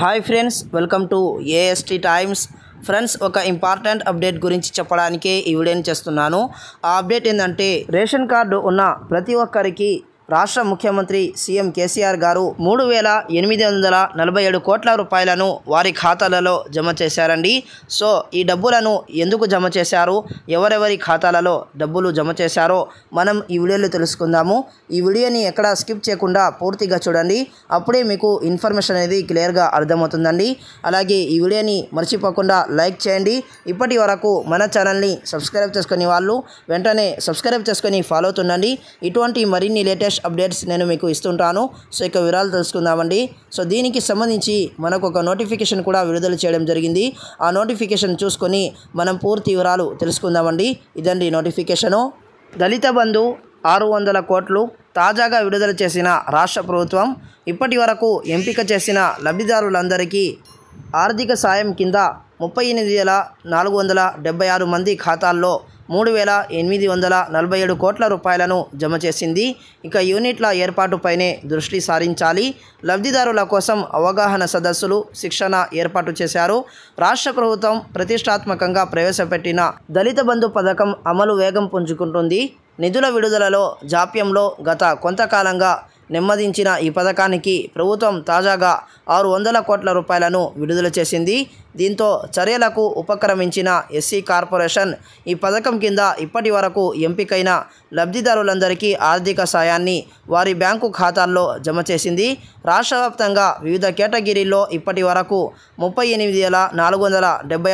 hi friends welcome to AST times friends ఒక important update గురించి చెప్పడానికి ఈ వీడియోని చేస్తున్నాను ఆ అప్డేట్ ఏంటంటే రేషన్ కార్డు ఉన్న ప్రతి ఒక్కరికి రాష్ట్ర ముఖ్యమంత్రి సీఎం కేసీఆర్ గారు మూడు వేల ఎనిమిది వందల నలభై ఏడు కోట్ల రూపాయలను వారి ఖాతాలలో జమ చేశారండి సో ఈ డబ్బులను ఎందుకు జమ చేశారు ఎవరెవరి ఖాతాలలో డబ్బులు జమ చేశారో మనం ఈ వీడియోలో తెలుసుకుందాము ఈ వీడియోని ఎక్కడ స్కిప్ చేయకుండా పూర్తిగా చూడండి అప్పుడే మీకు ఇన్ఫర్మేషన్ అనేది క్లియర్గా అర్థమవుతుందండి అలాగే ఈ వీడియోని మర్చిపోకుండా లైక్ చేయండి ఇప్పటి వరకు మన ఛానల్ని సబ్స్క్రైబ్ చేసుకునే వాళ్ళు వెంటనే సబ్స్క్రైబ్ చేసుకొని ఫాలో అవుతుండండి ఇటువంటి మరిన్ని లేటెస్ట్ లేటెస్ట్ అప్డేట్స్ నేను మీకు ఇస్తుంటాను సో ఇక వివరాలు తెలుసుకుందామండి సో దీనికి సంబంధించి మనకు ఒక నోటిఫికేషన్ కూడా విడుదల చేయడం జరిగింది ఆ నోటిఫికేషన్ చూసుకొని మనం పూర్తి వివరాలు తెలుసుకుందామండి ఇదండి నోటిఫికేషను దళిత బంధు ఆరు వందల కోట్లు తాజాగా విడుదల చేసిన రాష్ట్ర ప్రభుత్వం ఇప్పటి వరకు ఎంపిక చేసిన లబ్ధిదారులందరికీ ఆర్థిక సాయం కింద ముప్పై ఎనిమిది వేల నాలుగు వందల డెబ్బై ఆరు మంది ఖాతాల్లో మూడు వేల ఎనిమిది వందల నలభై ఏడు కోట్ల రూపాయలను జమ చేసింది ఇక యూనిట్ల ఏర్పాటుపైనే దృష్టి సారించాలి లబ్ధిదారుల కోసం అవగాహన సదస్సులు శిక్షణ ఏర్పాటు చేశారు రాష్ట్ర ప్రభుత్వం ప్రతిష్టాత్మకంగా ప్రవేశపెట్టిన దళిత బంధు పథకం అమలు వేగం పుంజుకుంటుంది నిధుల విడుదలలో జాప్యంలో గత కొంతకాలంగా నెమ్మదించిన ఈ పథకానికి ప్రభుత్వం తాజాగా ఆరు వందల కోట్ల రూపాయలను విడుదల చేసింది దీంతో చర్యలకు ఉపక్రమించిన ఎస్సీ కార్పొరేషన్ ఈ పథకం కింద ఇప్పటి వరకు ఎంపికైన లబ్ధిదారులందరికీ ఆర్థిక సాయాన్ని వారి బ్యాంకు ఖాతాల్లో జమ చేసింది రాష్ట్రవ్యాప్తంగా వివిధ కేటగిరీల్లో ఇప్పటి వరకు ముప్పై ఎనిమిది వేల నాలుగు వందల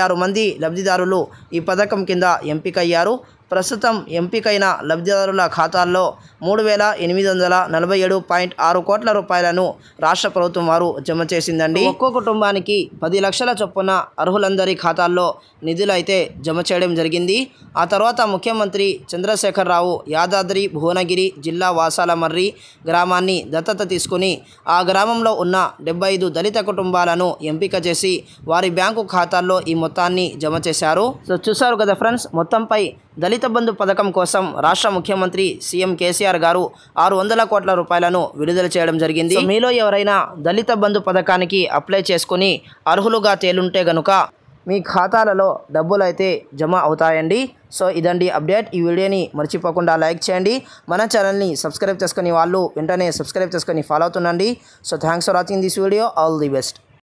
ఆరు మంది లబ్ధిదారులు ఈ పథకం కింద ఎంపికయ్యారు ప్రస్తుతం ఎంపికైన లబ్ధిదారుల ఖాతాల్లో మూడు వేల ఎనిమిది వందల నలభై ఏడు పాయింట్ ఆరు కోట్ల రూపాయలను రాష్ట్ర ప్రభుత్వం వారు జమ చేసిందండి ఒక్కో కుటుంబానికి పది లక్షల చొప్పున ఉన్న అర్హులందరి ఖాతాల్లో నిధులు అయితే జమ చేయడం జరిగింది ఆ తర్వాత ముఖ్యమంత్రి చంద్రశేఖరరావు యాదాద్రి భువనగిరి జిల్లా వాసాల మర్రి గ్రామాన్ని దత్తత తీసుకుని ఆ గ్రామంలో ఉన్న డెబ్బై ఐదు దళిత కుటుంబాలను ఎంపిక చేసి వారి బ్యాంకు ఖాతాల్లో ఈ మొత్తాన్ని జమ చేశారు సో చూశారు కదా ఫ్రెండ్స్ మొత్తంపై దళిత బంధు పథకం కోసం రాష్ట్ర ముఖ్యమంత్రి సీఎం కేసీఆర్ గారు ఆరు వందల కోట్ల రూపాయలను విడుదల చేయడం జరిగింది మీలో ఎవరైనా దళిత బంధు పథకానికి అప్లై చేసుకుని అర్హులుగా తేలుంటే ఉంటే గనుక మీ ఖాతాలలో డబ్బులు అయితే జమ అవుతాయండి సో ఇదండి అప్డేట్ ఈ వీడియోని మర్చిపోకుండా లైక్ చేయండి మన ఛానల్ని సబ్స్క్రైబ్ చేసుకుని వాళ్ళు వెంటనే సబ్స్క్రైబ్ చేసుకొని ఫాలో అవుతుండండి so thanks for watching this video all the best